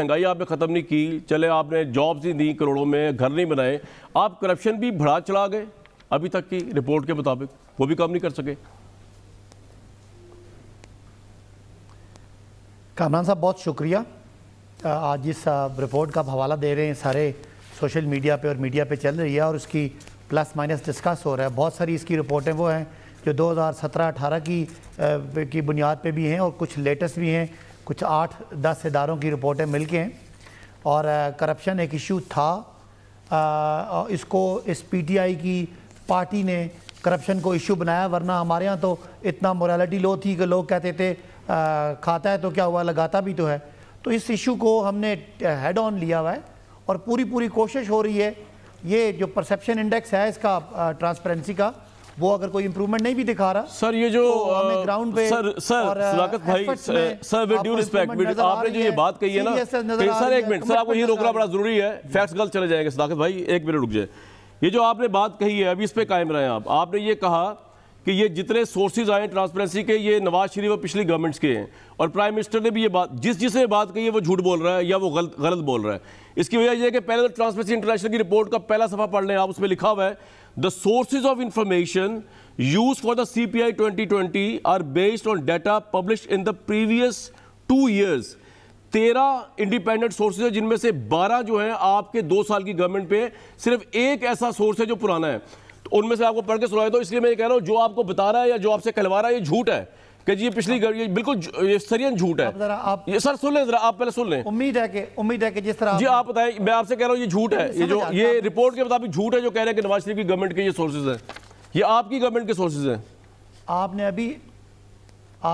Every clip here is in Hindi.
महंगाई आपने ख़त्म नहीं की चले आपने जॉब्स ही दी करोड़ों में घर नहीं बनाए आप करप्शन भी बढ़ा चला गए अभी तक की रिपोर्ट के मुताबिक वो भी काम नहीं कर सके कामरान साहब बहुत शुक्रिया आज इस रिपोर्ट का हवाला दे रहे हैं सारे सोशल मीडिया पे और मीडिया पे चल रही है और उसकी प्लस माइनस डिस्कस हो रहा है बहुत सारी इसकी रिपोर्टें वो हैं जो 2017-18 की की बुनियाद पे भी हैं और कुछ लेटेस्ट भी हैं कुछ आठ दस इदारों की रिपोर्टें मिल के हैं और करप्शन एक इशू था आ, इसको इस पीटीआई की पार्टी ने करप्शन को इशू बनाया वरना हमारे यहाँ तो इतना मोरालिटी लो थी कि लोग कहते थे आ, खाता है तो क्या हुआ लगाता भी तो है तो इस इशू को हमने हेड ऑन लिया हुआ है और पूरी पूरी कोशिश हो रही है ये जो परसेप्शन इंडेक्स है इसका ट्रांसपेरेंसी का वो अगर कोई इंप्रूवमेंट नहीं भी दिखा रहा सर ये जो ग्राउंड तो पे सर सर uh, सदाकत भाई सर विद ड्यू रिस्पेक्ट आपने जो ये बात कही है ना सर तो एक मिनट सर आपको ये रोकना बड़ा जरूरी है फैक्ट्स गलत चले जाएंगे सदाकत भाई एक मिनट रुक जाए ये जो आपने बात कही है अभी इस पर कायम रहे आपने ये कहा कि ये जितने सोर्सेज आए ट्रांसपेरेंसी के ये नवाज शरीफ और पिछली गवर्नमेंट्स के हैं और प्राइम मिनिस्टर ने भी ये बात जिस जिसने बात कही है वो झूठ बोल रहा है या वो गलत गलत बोल रहा है इसकी वजह यह है कि पहले तो ट्रांसपेरेंसी इंटरनेशनल की रिपोर्ट का पहला सफा पढ़ लें आप उसमें लिखा हुआ है the sources of information use for the C P I twenty twenty are based on data publish in the previous two years तेरह इंडिपेंडेंट सोर्सेज है जिनमें से बारह जो है आपके दो साल की गवर्नमेंट पे सिर्फ एक ऐसा सोर्स है जो पुराना है उनमें से आपको पढ़ के सुनाया तो इसलिए मैं ये कह रहा हूँ जो आपको बता रहा है या जो आपसे कहलवा रहा है ये झूठ है कि जी पिछली हाँ। ये बिल्कुल ये सरियन झूठ है आप ये सर सुन लें जरा आप पहले सुन लें उम्मीद है कि उम्मीद है कि जिस तरह जी आप बताएं मैं आपसे कह रहा हूँ ये झूठ है ये जो ये रिपोर्ट के मुताबिक झूठ है जो कह रहे हैं कि नवाज शरीफ की गवर्नमेंट के ये सोर्सेज हैं ये आपकी गवर्नमेंट के सोर्सेज हैं आपने अभी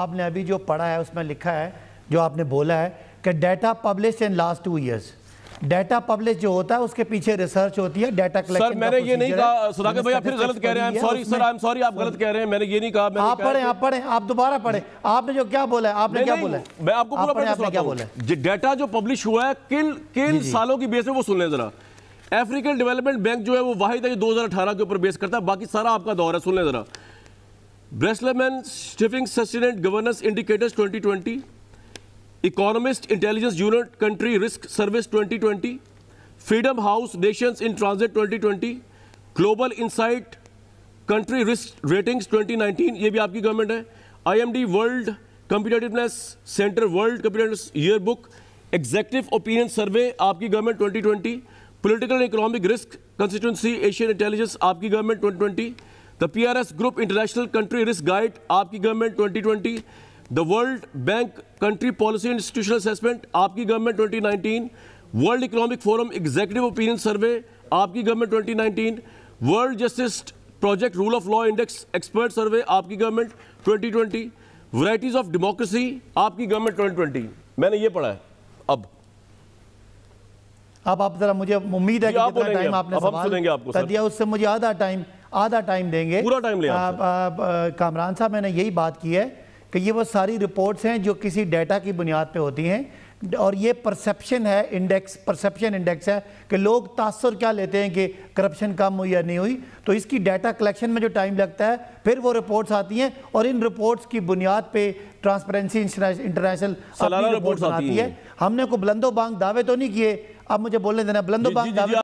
आपने अभी जो पढ़ा है उसमें लिखा है जो आपने बोला है कि data publish in last two years data publish जो होता है उसके पीछे रिसर्च होती है डेटा सर मैंने ये नहीं कहा सुधाकर भैया फिर गलत कह रहे हैं sorry sir I am sorry आप गलत कह रहे हैं मैंने ये नहीं कहा आप पढ़े आप पढ़े आप दोबारा पढ़े आपने जो क्या बोला है आपने क्या बोला है मैं आपको पूरा पढ़े आपने क्या बोला डेटा जो पब्लिश हुआ है किन किन सालों की बेस पे वो सुन लें जरा अफ्रीकन डेवलपमेंट बैंक जो है वो वाहिद है जो 2018 के ऊपर बेस करता है बाकी सारा आपका दौर है सुन लें जरा Bertelsmann Stiftung sustainable governance indicators twenty economist intelligence unit country risk service 2020 freedom house nations in transit 2020 global insight country risk ratings 2019 ये भी आपकी गवर्नमेंट है IMD world competitiveness centre world competitiveness year book executive opinion survey आपकी government 2020 political and economic risk consultancy Asian intelligence आपकी government 2020 the PRS group international country risk guide आपकी government 2020 the world bank country policy institutional assessment आपकी government 2019 world economic forum executive opinion survey आपकी government 2019 world justice project rule of law index expert survey आपकी गवर्नमेंट 2020 वैरायटीज ऑफ डेमोक्रेसी आपकी गवर्नमेंट 2020 मैंने ये पढ़ा है अब अब आप जरा मुझे उम्मीद है कि आप जितना टाइम आपने सवाल आपको दिया उससे मुझे आधा टाइम आधा टाइम देंगे पूरा टाइम ले कामरान साहब मैंने यही बात की है कि ये वो सारी रिपोर्ट्स हैं जो किसी डेटा की बुनियाद पे होती हैं और ये परसेप्शन है इंडेक्स परसेप्शन इंडेक्स है कि लोग तासर क्या लेते हैं कि करप्शन कम हुई या नहीं हुई तो इसकी डाटा कलेक्शन में जो टाइम लगता है फिर वो रिपोर्ट्स आती हैं और इन रिपोर्ट्स की बुनियाद पे ट्रांसपेरेंसी इंटरनेशनल रिपोर्ट्स आती है हमने को बुलंदोबांग दावे तो नहीं किए अब मुझे बोलने देना बुलंदोबांग दावे